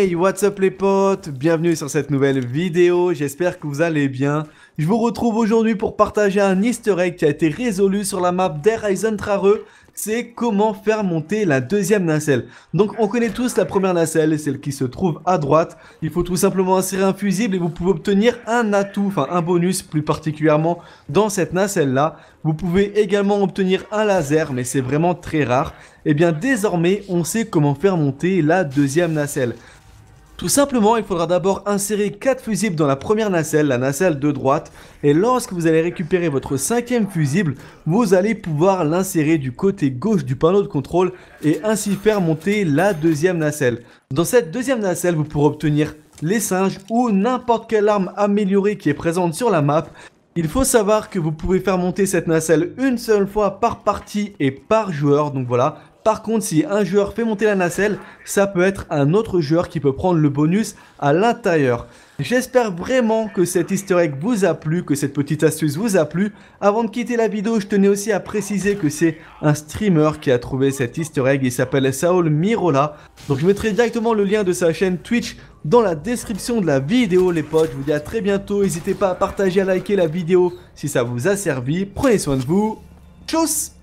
Hey, what's up les potes Bienvenue sur cette nouvelle vidéo, j'espère que vous allez bien. Je vous retrouve aujourd'hui pour partager un easter egg qui a été résolu sur la map d'Horizon Trareux. C'est comment faire monter la deuxième nacelle. Donc on connaît tous la première nacelle, celle qui se trouve à droite. Il faut tout simplement insérer un fusible et vous pouvez obtenir un atout, enfin un bonus plus particulièrement dans cette nacelle là. Vous pouvez également obtenir un laser mais c'est vraiment très rare. Et eh bien désormais on sait comment faire monter la deuxième nacelle. Tout simplement, il faudra d'abord insérer 4 fusibles dans la première nacelle, la nacelle de droite, et lorsque vous allez récupérer votre cinquième fusible, vous allez pouvoir l'insérer du côté gauche du panneau de contrôle et ainsi faire monter la deuxième nacelle. Dans cette deuxième nacelle, vous pourrez obtenir les singes ou n'importe quelle arme améliorée qui est présente sur la map. Il faut savoir que vous pouvez faire monter cette nacelle une seule fois par partie et par joueur, donc voilà, par contre, si un joueur fait monter la nacelle, ça peut être un autre joueur qui peut prendre le bonus à l'intérieur. J'espère vraiment que cet historique vous a plu, que cette petite astuce vous a plu. Avant de quitter la vidéo, je tenais aussi à préciser que c'est un streamer qui a trouvé cet easter egg. Il s'appelle Saul Mirola. Donc je mettrai directement le lien de sa chaîne Twitch dans la description de la vidéo les potes. Je vous dis à très bientôt. N'hésitez pas à partager, à liker la vidéo si ça vous a servi. Prenez soin de vous. Tchuss